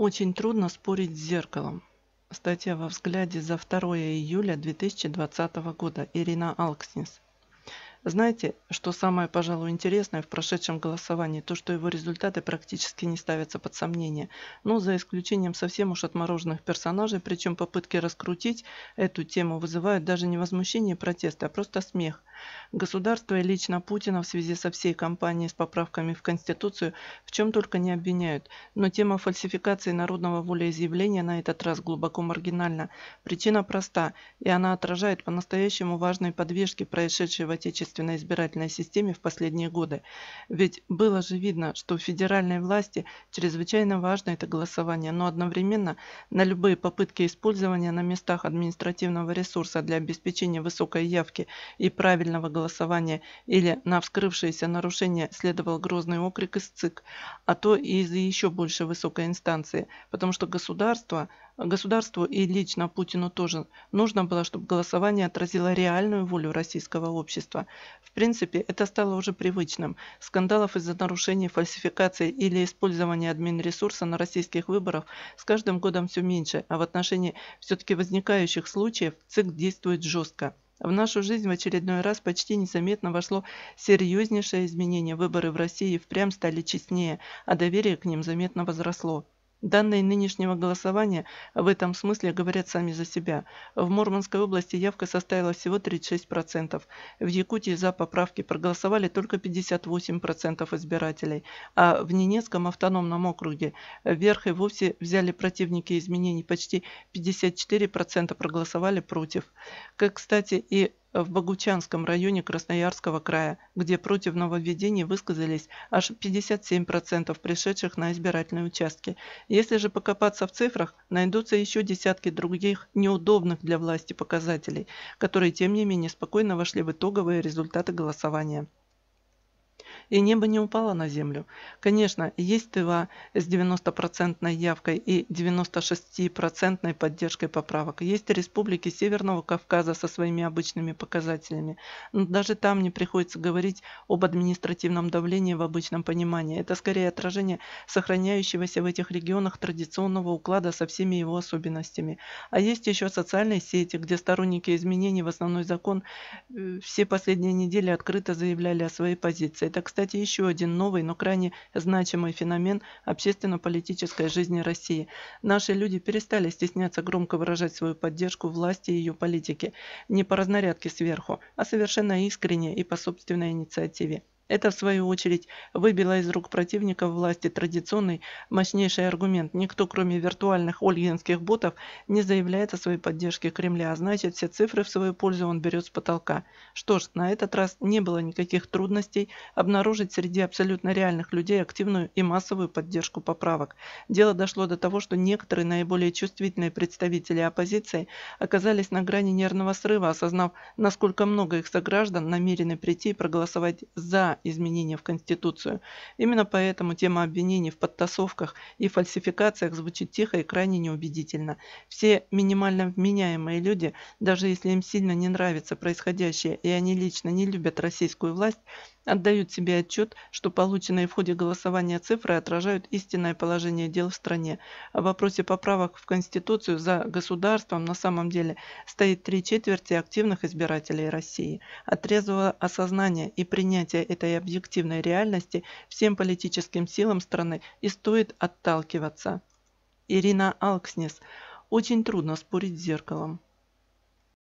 Очень трудно спорить с зеркалом. Статья во взгляде за 2 июля 2020 года. Ирина Алкснис. Знаете, что самое, пожалуй, интересное в прошедшем голосовании, то, что его результаты практически не ставятся под сомнение, но ну, за исключением совсем уж отмороженных персонажей, причем попытки раскрутить эту тему вызывают даже не возмущение и протесты, а просто смех, Государство и лично Путина в связи со всей кампанией с поправками в Конституцию в чем только не обвиняют, но тема фальсификации народного волеизъявления на этот раз глубоко маргинальна. Причина проста, и она отражает по-настоящему важные подвижки, происшедшие в отечественной избирательной системе в последние годы. Ведь было же видно, что в федеральной власти чрезвычайно важно это голосование, но одновременно на любые попытки использования на местах административного ресурса для обеспечения высокой явки и правильного предварительного голосования или на вскрывшееся нарушение следовал грозный окрик из ЦИК, а то и из еще больше высокой инстанции, потому что государство, государству и лично Путину тоже нужно было, чтобы голосование отразило реальную волю российского общества. В принципе, это стало уже привычным. Скандалов из-за нарушений, фальсификации или использования админресурса на российских выборах с каждым годом все меньше, а в отношении все-таки возникающих случаев ЦИК действует жестко. В нашу жизнь в очередной раз почти незаметно вошло серьезнейшее изменение. Выборы в России впрямь стали честнее, а доверие к ним заметно возросло. Данные нынешнего голосования в этом смысле говорят сами за себя. В Мурманской области явка составила всего 36%. В Якутии за поправки проголосовали только 58% избирателей, а в Ненецком автономном округе вверх и вовсе взяли противники изменений, почти 54% проголосовали против. Как, кстати, и в Богучанском районе Красноярского края, где против нововведений высказались аж 57% пришедших на избирательные участки. Если же покопаться в цифрах, найдутся еще десятки других неудобных для власти показателей, которые тем не менее спокойно вошли в итоговые результаты голосования и небо не упало на землю. Конечно, есть ТВА с 90% процентной явкой и 96% процентной поддержкой поправок. Есть республики Северного Кавказа со своими обычными показателями. Но даже там не приходится говорить об административном давлении в обычном понимании. Это скорее отражение сохраняющегося в этих регионах традиционного уклада со всеми его особенностями. А есть еще социальные сети, где сторонники изменений в основной закон э, все последние недели открыто заявляли о своей позиции. Так, кстати, еще один новый, но крайне значимый феномен общественно-политической жизни России. Наши люди перестали стесняться громко выражать свою поддержку власти и ее политике, не по разнарядке сверху, а совершенно искренне и по собственной инициативе. Это, в свою очередь, выбило из рук противников власти традиционный мощнейший аргумент. Никто, кроме виртуальных ольгинских ботов, не заявляет о своей поддержке Кремля, а значит, все цифры в свою пользу он берет с потолка. Что ж, на этот раз не было никаких трудностей обнаружить среди абсолютно реальных людей активную и массовую поддержку поправок. Дело дошло до того, что некоторые наиболее чувствительные представители оппозиции оказались на грани нервного срыва, осознав, насколько много их сограждан намерены прийти и проголосовать «за» изменения в Конституцию. Именно поэтому тема обвинений в подтасовках и фальсификациях звучит тихо и крайне неубедительно. Все минимально вменяемые люди, даже если им сильно не нравится происходящее и они лично не любят российскую власть, отдают себе отчет, что полученные в ходе голосования цифры отражают истинное положение дел в стране. В вопросе поправок в Конституцию за государством на самом деле стоит три четверти активных избирателей России. От трезвого осознания и принятия этой объективной реальности всем политическим силам страны и стоит отталкиваться. Ирина Алкснес. Очень трудно спорить с зеркалом.